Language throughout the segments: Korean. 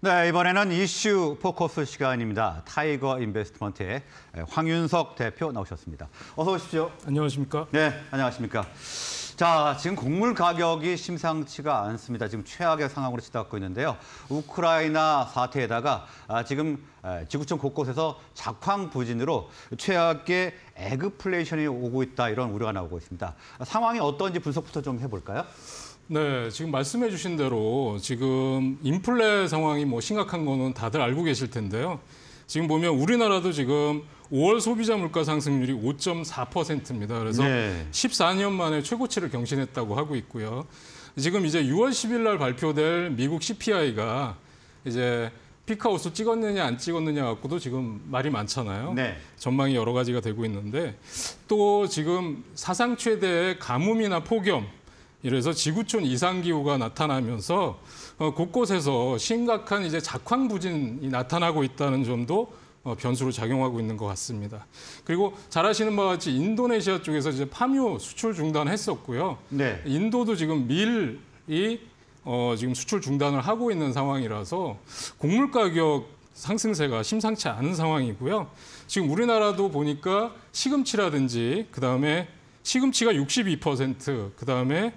네, 이번에는 이슈 포커스 시간입니다. 타이거 인베스트먼트의 황윤석 대표 나오셨습니다. 어서 오십시오. 안녕하십니까? 네, 안녕하십니까? 자, 지금 곡물 가격이 심상치가 않습니다. 지금 최악의 상황으로 치닫고 있는데요. 우크라이나 사태에다가 아, 지금 아, 지구촌 곳곳에서 작황 부진으로 최악의 에그플레이션이 오고 있다 이런 우려가 나오고 있습니다. 상황이 어떤지 분석부터 좀 해볼까요? 네, 지금 말씀해 주신 대로 지금 인플레 상황이 뭐 심각한 거는 다들 알고 계실 텐데요. 지금 보면 우리나라도 지금 5월 소비자 물가 상승률이 5.4%입니다. 그래서 네. 14년 만에 최고치를 경신했다고 하고 있고요. 지금 이제 6월 10일 날 발표될 미국 CPI가 이제 피카우스 찍었느냐 안 찍었느냐 갖고도 지금 말이 많잖아요. 네. 전망이 여러 가지가 되고 있는데 또 지금 사상 최대의 가뭄이나 폭염 이래서 지구촌 이상 기후가 나타나면서 어, 곳곳에서 심각한 이제 작황 부진이 나타나고 있다는 점도 어, 변수로 작용하고 있는 것 같습니다. 그리고 잘 아시는 바와 같이 인도네시아 쪽에서 이제 파묘 수출 중단했었고요. 네. 인도도 지금 밀이 어, 지금 수출 중단을 하고 있는 상황이라서 곡물 가격 상승세가 심상치 않은 상황이고요. 지금 우리나라도 보니까 시금치라든지 그다음에 시금치가 62%, 그다음에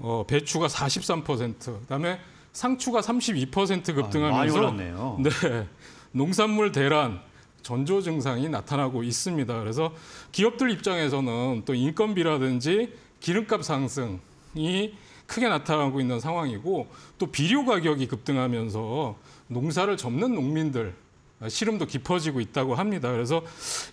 어, 배추가 43%, 그다음에 상추가 32% 아, 급등하면서 아, 네. 농산물 대란 전조 증상이 나타나고 있습니다. 그래서 기업들 입장에서는 또 인건비라든지 기름값 상승이 크게 나타나고 있는 상황이고 또 비료 가격이 급등하면서 농사를 접는 농민들 시름도 아, 깊어지고 있다고 합니다. 그래서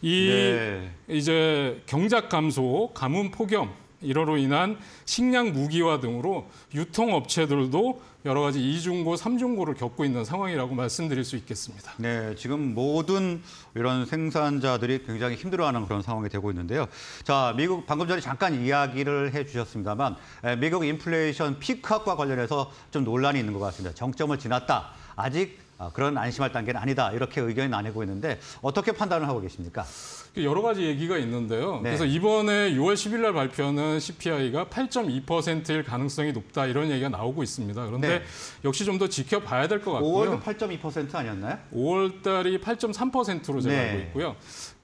이 네. 이제 경작 감소, 가뭄 폭염 이로 인한 식량 무기화 등으로 유통업체들도 여러 가지 이중고, 삼중고를 겪고 있는 상황이라고 말씀드릴 수 있겠습니다. 네, 지금 모든 이런 생산자들이 굉장히 힘들어하는 그런 상황이 되고 있는데요. 자, 미국 방금 전에 잠깐 이야기를 해주셨습니다만 미국 인플레이션 피크아과 관련해서 좀 논란이 있는 것 같습니다. 정점을 지났다. 아직 아, 그런 안심할 단계는 아니다 이렇게 의견이 나뉘고 있는데 어떻게 판단을 하고 계십니까? 여러 가지 얘기가 있는데요. 네. 그래서 이번에 6월 10일 날 발표하는 CPI가 8.2%일 가능성이 높다 이런 얘기가 나오고 있습니다. 그런데 네. 역시 좀 더 지켜봐야 될 것 같고요. 5월도 8.2% 아니었나요? 5월 달이 8.3%로 제가 네. 알고 있고요.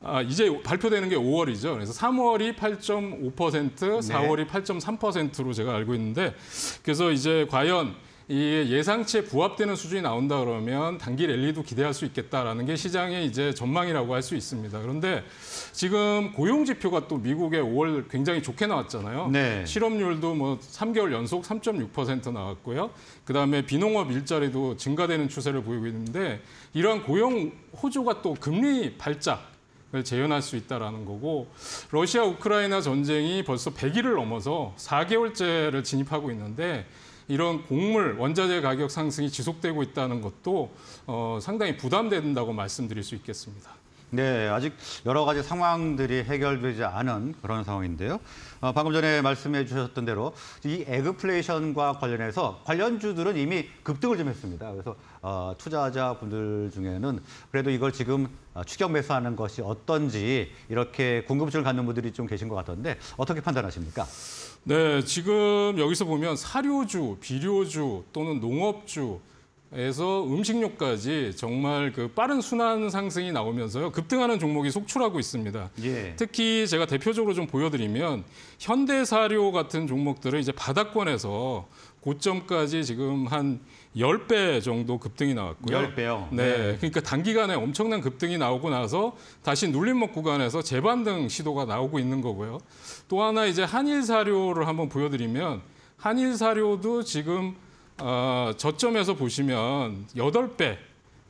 아, 이제 발표되는 게 5월이죠. 그래서 3월이 8.5%, 4월이 8.3%로 제가 알고 있는데 그래서 이제 과연 이 예상치에 부합되는 수준이 나온다 그러면 단기 랠리도 기대할 수 있겠다라는 게 시장의 이제 전망이라고 할 수 있습니다. 그런데 지금 고용 지표가 또 미국의 5월 굉장히 좋게 나왔잖아요. 네. 실업률도 뭐 3개월 연속 3.6% 나왔고요. 그다음에 비농업 일자리도 증가되는 추세를 보이고 있는데 이러한 고용 호조가 또 금리 발작 을 재현할 수 있다라는 거고 러시아 우크라이나 전쟁이 벌써 100일을 넘어서 4개월째를 진입하고 있는데 이런 곡물 원자재 가격 상승이 지속되고 있다는 것도 어, 상당히 부담된다고 말씀드릴 수 있겠습니다. 네, 아직 여러 가지 상황들이 해결되지 않은 그런 상황인데요. 어, 방금 전에 말씀해 주셨던 대로 이 에그플레이션과 관련해서 관련주들은 이미 급등을 좀 했습니다. 그래서 어, 투자자분들 중에는 그래도 이걸 지금 어, 추격 매수하는 것이 어떤지 이렇게 궁금증을 갖는 분들이 좀 계신 것 같던데 어떻게 판단하십니까? 네, 지금 여기서 보면 사료주, 비료주 또는 농업주 에서 음식료까지 정말 그 빠른 순환 상승이 나오면서요. 급등하는 종목이 속출하고 있습니다. 예. 특히 제가 대표적으로 좀 보여드리면 현대사료 같은 종목들은 이제 바닥권에서 고점까지 지금 한 10배 정도 급등이 나왔고요. 10배요? 네. 네. 그러니까 단기간에 엄청난 급등이 나오고 나서 다시 눌림목 구간에서 재반등 시도가 나오고 있는 거고요. 또 하나 이제 한일사료를 한번 보여드리면 한일사료도 지금 어, 저점에서 보시면 8배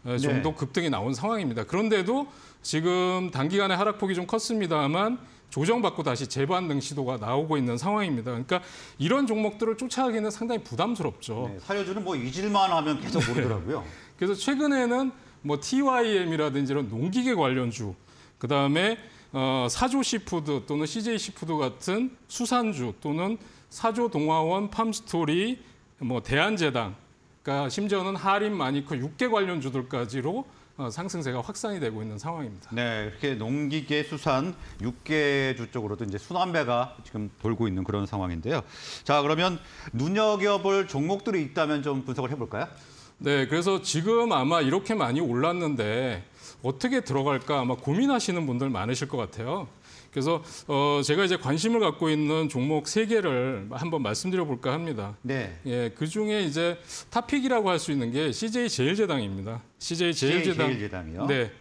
어, 정도 네. 급등이 나온 상황입니다. 그런데도 지금 단기간에 하락폭이 좀 컸습니다만 조정받고 다시 재반등 시도가 나오고 있는 상황입니다. 그러니까 이런 종목들을 쫓아가기는 상당히 부담스럽죠. 네, 사려주는뭐 잊을만 하면 계속 오르더라고요. 그래서 최근에는 뭐 TYM이라든지 이런 농기계 관련주, 그다음에 어, 사조시푸드 또는 CJ시푸드 같은 수산주 또는 사조동화원, 팜스토리, 뭐 대한제당, 그러니까 심지어는 할인 마니커 6개 관련주들까지로 어, 상승세가 확산이 되고 있는 상황입니다. 네, 이렇게 농기계, 수산, 육계주 쪽으로도 이제 순환배가 지금 돌고 있는 그런 상황인데요. 자, 그러면 눈여겨볼 종목들이 있다면 좀 분석을 해볼까요? 네, 그래서 지금 아마 이렇게 많이 올랐는데 어떻게 들어갈까 아마 고민하시는 분들 많으실 것 같아요. 그래서 어 제가 이제 관심을 갖고 있는 종목 세 개를 한번 말씀드려 볼까 합니다. 네. 예, 그 중에 이제 탑픽이라고 할 수 있는 게 CJ 제일제당입니다. CJ 제일제당. CJ 제일제당이요? 네.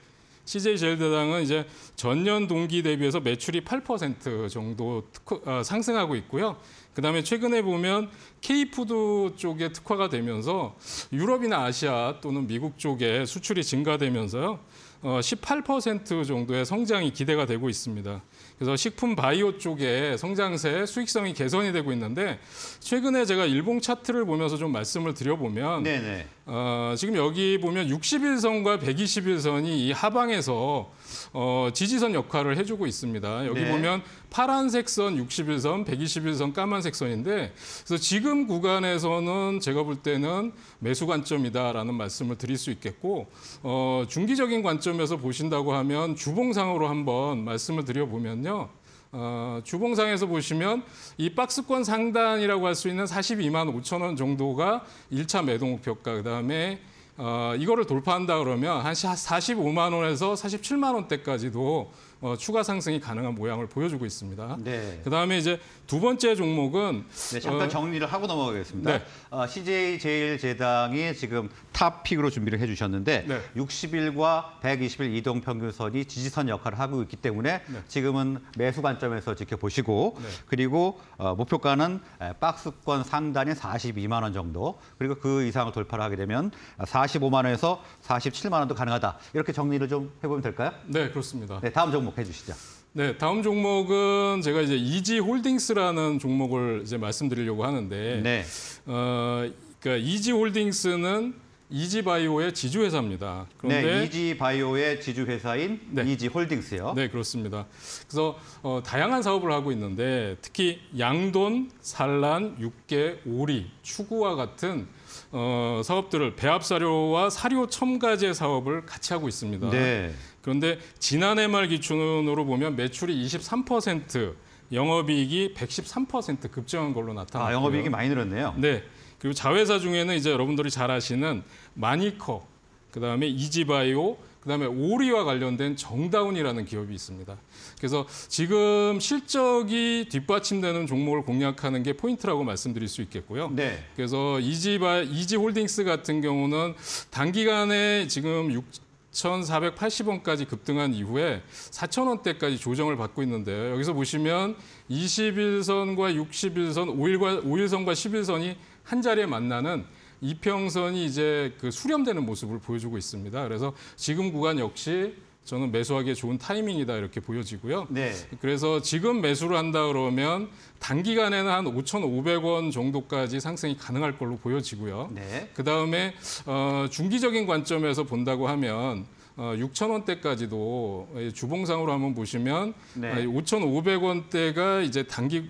CJ 제일제당은 이제 전년 동기 대비해서 매출이 8% 정도 특허, 어, 상승하고 있고요. 그다음에 최근에 보면 케이푸드 쪽에 특화가 되면서 유럽이나 아시아 또는 미국 쪽에 수출이 증가되면서요. 18% 어, 정도의 성장이 기대가 되고 있습니다. 그래서 식품 바이오 쪽의 성장세 수익성이 개선이 되고 있는데 최근에 제가 일본 차트를 보면서 좀 말씀을 드려보면 네네. 네. 어, 지금 여기 보면 6일선과1 2일선이이 하방에서 어, 지지선 역할을 해주고 있습니다. 여기 네. 보면 파란색 선6일선1 2일선 까만색 선인데 그래서 지금 구간에서는 제가 볼 때는 매수 관점이다라는 말씀을 드릴 수 있겠고 어, 중기적인 관점에서 보신다고 하면 주봉상으로 한번 말씀을 드려보면요. 어, 주봉상에서 보시면 이 박스권 상단이라고 할 수 있는 42만 5천 원 정도가 1차 매도 목표가 그다음에 어, 이거를 돌파한다 그러면 한 45만 원에서 47만 원대까지도 어, 추가 상승이 가능한 모양을 보여주고 있습니다. 네. 그다음에 이제 두 번째 종목은 네, 잠깐 어, 정리를 하고 넘어가겠습니다. 네. 어, CJ 제일제당이 지금 탑픽으로 준비를 해주셨는데 네. 60일과 120일 이동 평균선이 지지선 역할을 하고 있기 때문에 네. 지금은 매수 관점에서 지켜보시고 네. 그리고 어, 목표가는 박스권 상단인 42만 원 정도 그리고 그 이상을 돌파를 하게 되면 45만 원에서 47만 원도 가능하다 이렇게 정리를 좀 해보면 될까요? 네 그렇습니다. 네 다음 종목. 언급해 주시죠. 네, 다음 종목은 제가 이제 이지 홀딩스라는 종목을 이제 말씀드리려고 하는데, 네. 어, 그러니까 이지 홀딩스는 이지바이오의 지주회사입니다. 네, 그런데 네, 이지바이오의 지주회사인 네. 이지홀딩스요. 네, 그렇습니다. 그래서 어, 다양한 사업을 하고 있는데 특히 양돈, 산란, 육계, 오리, 추구와 같은 어, 사업들을 배합사료와 사료 첨가제 사업을 같이 하고 있습니다. 네. 그런데 지난해 말 기준으로 보면 매출이 23%, 영업이익이 113% 급증한 걸로 나타났고요. 아, 영업이익이 많이 늘었네요. 네. 그리고 자회사 중에는 이제 여러분들이 잘 아시는 마니커, 그다음에 이지바이오, 그다음에 오리와 관련된 정다운이라는 기업이 있습니다. 그래서 지금 실적이 뒷받침되는 종목을 공략하는 게 포인트라고 말씀드릴 수 있겠고요. 네. 그래서 이지바 이지홀딩스 같은 경우는 단기간에 지금 6 2,480원까지 급등한 이후에 4,000원대까지 조정을 받고 있는데요. 여기서 보시면 2일선과 60일선, 5일과, 5일선과 10일선이 한 자리에 만나는 이평선이 이제 그 수렴되는 모습을 보여주고 있습니다. 그래서 지금 구간 역시 저는 매수하기에 좋은 타이밍이다 이렇게 보여지고요. 네. 그래서 지금 매수를 한다 그러면 단기간에는 한 5,500원 정도까지 상승이 가능할 걸로 보여지고요. 네. 그다음에 어, 중기적인 관점에서 본다고 하면 6천 어, 원대까지도 주봉상으로 한번 보시면 네. 5,500원대가 아, 이제 단기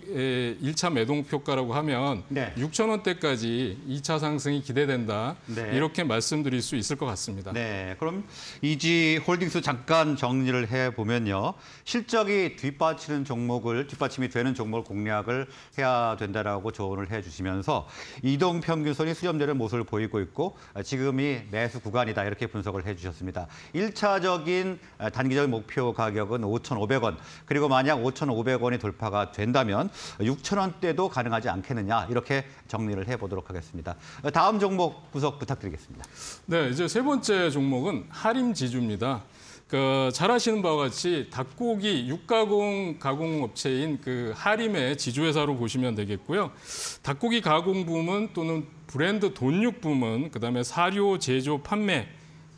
1차 매동목표가라고 하면 네. 6천 원대까지 2차 상승이 기대된다 네. 이렇게 말씀드릴 수 있을 것 같습니다. 네, 그럼 이지 홀딩스 잠깐 정리를 해 보면요, 실적이 뒷받치는 종목을 뒷받침이 되는 종목을 공략을 해야 된다라고 조언을 해주시면서 이동 평균선이 수렴되는 모습을 보이고 있고 아, 지금이 매수 구간이다 이렇게 분석을 해주셨습니다. 1차적인 아, 단기적인 목표 가격은 5,500원. 그리고 만약 5,500원이 돌파가 된다면 6,000원대도 가능하지 않겠느냐. 이렇게 정리를 해보도록 하겠습니다. 다음 종목 구석 부탁드리겠습니다. 네, 이제 세 번째 종목은 하림지주입니다. 그, 잘 아시는 바와 같이 닭고기 육가공 가공업체인 그 하림의 지주회사로 보시면 되겠고요. 닭고기 가공 부문 또는 브랜드 돈육 부문, 그다음에 사료 제조 판매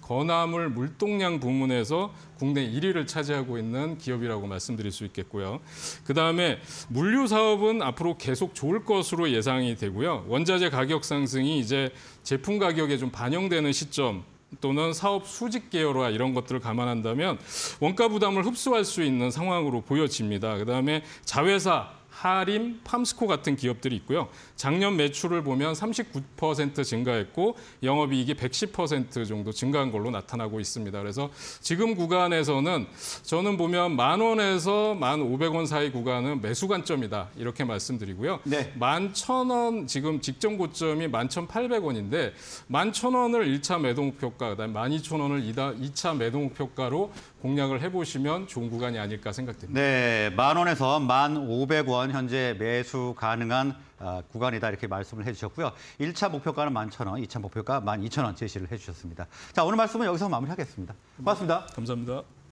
건화물 물동량 부문에서 국내 1위를 차지하고 있는 기업이라고 말씀드릴 수 있겠고요. 그다음에 물류 사업은 앞으로 계속 좋을 것으로 예상이 되고요. 원자재 가격 상승이 이제 제품 가격에 좀 반영되는 시점 또는 사업 수직 계열화 이런 것들을 감안한다면 원가 부담을 흡수할 수 있는 상황으로 보여집니다. 그다음에 자회사 하림, 팜스코 같은 기업들이 있고요. 작년 매출을 보면 39% 증가했고 영업이익이 110% 정도 증가한 걸로 나타나고 있습니다. 그래서 지금 구간에서는 저는 보면 만 원에서 만 오백 원 사이 구간은 매수 관점이다 이렇게 말씀드리고요. 네. 만천 원 지금 직전 고점이 만천 팔백 원인데 만 천 원을 일차 매도 목표가, 그다음에 만 이천 원을 이차 매도 목표가로 공략을 해보시면 좋은 구간이 아닐까 생각됩니다. 네, 만 원에서 만 오백 원 현재 매수 가능한 아, 구간이다 이렇게 말씀을 해주셨고요. 1차 목표가는 만 천 원, 2차 목표가 만 이천 원 제시를 해주셨습니다. 자, 오늘 말씀은 여기서 마무리하겠습니다. 고맙습니다. 감사합니다.